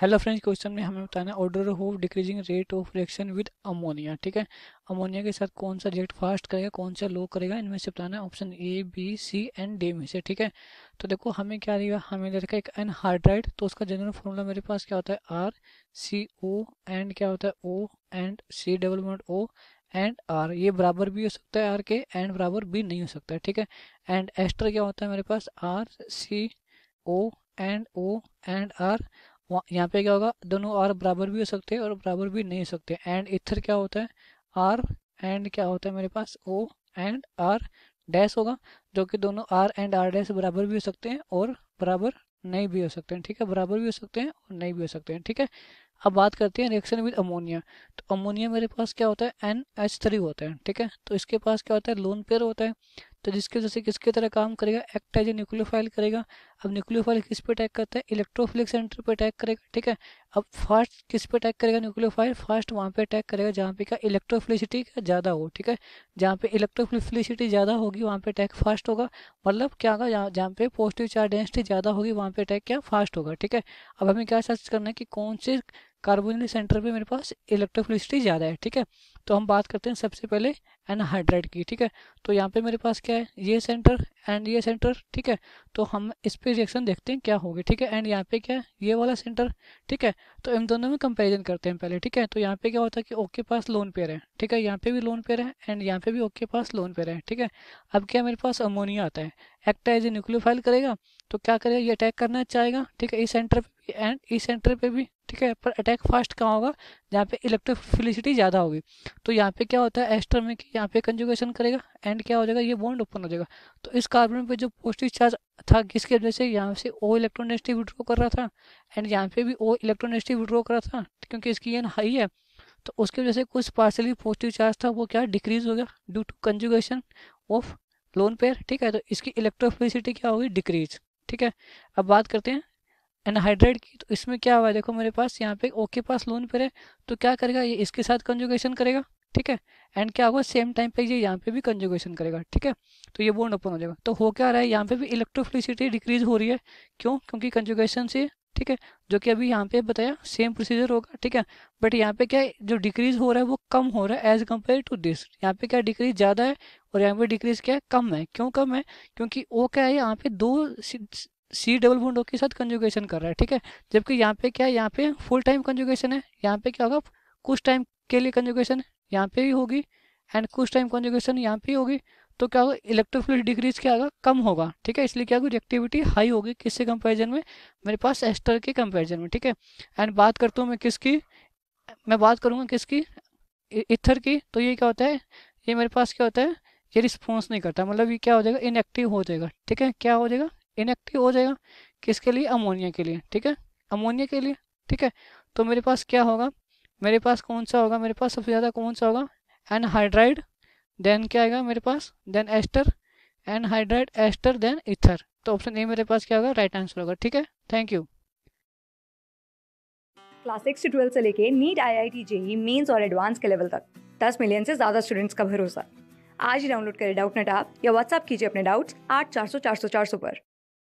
hello friends question में हमें बताना है order of decreasing rate of reaction with ammonia ठीक है अमोनिया के साथ कौन सा रिएक्ट फास्ट करेगा कौन सा लो करेगा इनमें से बताना है option A B C and D में से ठीक है तो देखो हमें क्या रहेगा हमें ले रखा है एक एन हाइड्राइड तो उसका जनरल फॉर्मूला मेरे पास क्या होता है आर सी ओ एंड क्या होता है O and C double bond O and R ये बराबर भी हो सकता है आर के एंड बराबर भी नहीं हो सकता है ठीक है एंड एस्टर क्या होता है मेरे पास R C O and O and R यहाँ पे क्या होगा दोनों आर बराबर भी हो सकते हैं और बराबर भी नहीं हो सकते एंड इथर क्या होता है आर एंड क्या होता है मेरे पास ओ एंड आर डैश होगा जो कि दोनों आर एंड आर डैश बराबर भी हो सकते हैं और बराबर नहीं भी हो सकते हैं ठीक है बराबर भी हो सकते हैं और नहीं भी हो सकते हैं ठीक है अब बात करते हैं रिएक्शन विद अमोनिया तो अमोनिया मेरे पास क्या होता है एन एच थ्री होता है ठीक है तो इसके पास क्या होता है लोन पेयर होता है तो जिसके वजह से किसके तरह काम करेगा एक्ट एज ए न्यूक्लियोफाइल करेगा अब न्यूक्लियोफाइल किस पे अटैक करता है इलेक्ट्रोफिलिक सेंटर पे अटैक करेगा ठीक है अब फास्ट किस पे अटैक करेगा न्यूक्लियोफाइल फास्ट वहाँ पे अटैक करेगा जहाँ पे का इलेक्ट्रोफिलिसिटी ज़्यादा हो ठीक है जहाँ पे इलेक्ट्रोफिलिसिटी ज़्यादा होगी वहाँ पे अटैक फास्ट होगा मतलब क्या होगा जहाँ जहाँ पे पॉजिटिव चार्ज डेंसिटी ज़्यादा होगी वहाँ पे अटैक क्या फास्ट होगा ठीक है अब हमें क्या सर्च करना है कि कौन से कार्बोनिल सेंटर पे मेरे पास इलेक्ट्रोफिलिसिटी ज़्यादा है ठीक है तो हम बात करते हैं सबसे पहले एनहाइड्राइड की ठीक है तो यहाँ पे मेरे पास क्या है ये सेंटर एंड ये सेंटर ठीक है तो हम इस पर रिएक्शन देखते हैं क्या होगी ठीक है एंड यहाँ पे क्या है ये वाला सेंटर ठीक है तो इन दोनों में कंपेरिजन करते हैं पहले ठीक है तो यहाँ पे क्या होता है कि ओके पास लोन पेयर है ठीक है यहाँ पे भी लोन पेयर है एंड यहाँ पे भी ओके पास लोन पेयर है ठीक है अब क्या मेरे पास अमोनिया आता है एक्ट एज ए न्यूक्लियोफाइल करेगा तो क्या करेगा ये अटैक करना चाहेगा ठीक है इस सेंटर पर एंड इस सेंटर पर भी ठीक है पर अटैक फास्ट कहाँ होगा जहाँ पे इलेक्ट्रोफिलिसिटी ज़्यादा होगी तो यहाँ पे क्या होता है एस्टर में कि यहाँ पे कंजुगेशन करेगा एंड क्या हो जाएगा ये बॉन्ड ओपन हो जाएगा तो इस कार्बन पे जो पॉजिटिव चार्ज था किसकी वजह से यहाँ से ओ इलेक्ट्रोनेगेटिव विड्रो कर रहा था एंड यहाँ पे भी ओ इलेक्ट्रोनेगेटिव विड्रो कर रहा था क्योंकि इसकी एन हाई है तो उसकी वजह से कुछ पार्सली पॉजिटिव चार्ज था वो क्या डिक्रीज हो गया due to conjugation of lone pair ठीक है तो इसकी इलेक्ट्रोफिलिसिटी क्या होगी डिक्रीज ठीक है अब बात करते हैं एनहाइड्रेट की तो इसमें क्या हुआ देखो मेरे पास यहाँ पे ओ के पास लोन पर है तो क्या करेगा ये इसके साथ कंजुगेशन करेगा ठीक है एंड क्या होगा सेम टाइम पे ये यहाँ पे भी कंजुगेशन करेगा ठीक है तो ये बोन ओपन हो जाएगा तो हो क्या रहा है यहाँ पे भी इलेक्ट्रोफ्लिसिटी डिक्रीज हो रही है क्यों क्योंकि कंजुगेशन से ठीक है जो कि अभी यहाँ पे बताया सेम प्रोसीजर होगा ठीक है बट यहाँ पे क्या जो डिक्रीज हो रहा है वो कम हो रहा है एज कम्पेयर टू दिस यहाँ पे क्या डिक्रीज ज़्यादा है और यहाँ पे डिक्रीज क्या है कम है क्यों कम है क्योंकि ओ क्या है यहाँ पे दो सी डबल बॉन्ड ओ के साथ कंजुगेशन कर रहा है ठीक है जबकि यहाँ पे क्या है यहाँ पे फुल टाइम कंजुगेशन है यहाँ पे क्या होगा कुछ टाइम के लिए कंजुगेशन यहाँ पे ही होगी एंड कुछ टाइम कंजुगेशन यहाँ पे होगी तो क्या होगा इलेक्ट्रोफिल डिग्रीज क्या होगा कम होगा ठीक है इसलिए क्या होगा रिएक्टिविटी हाई होगी किससे कंपेरिजन में मेरे पास एस्टर के कंपेरिजन में ठीक है एंड बात करता हूँ मैं किसकी मैं बात करूँगा किसकी इथर की तो ये क्या होता है ये मेरे पास क्या होता है ये रिस्पॉन्स नहीं करता मतलब ये क्या हो जाएगा इनएक्टिव हो जाएगा ठीक है क्या हो जाएगा इनएक्टिव हो जाएगा किसके लिए अमोनिया के लिए ठीक है अमोनिया के लिए ठीक है तो मेरे पास क्या होगा मेरे पास कौन सा होगा मेरे पास सबसे ज़्यादा कौन सा होगा एनहाइड्राइड देन क्या आएगा मेरे पास then ester anhydride ester then ether तो ऑप्शन ए मेरे पास क्या होगा राइट आंसर होगा ठीक है थैंक यू क्लास सिक्स से ट्वेल्थ से लेके NEET I I T JEE Mains और एडवांस के लेवल तक दस मिलियन से ज़्यादा स्टूडेंट्स का भरोसा आज ही डाउनलोड करें डाउट नेट आप या व्हाट्सअप कीजिए अपने डाउट्स आठ चार सौ चार सौ चार सौ पर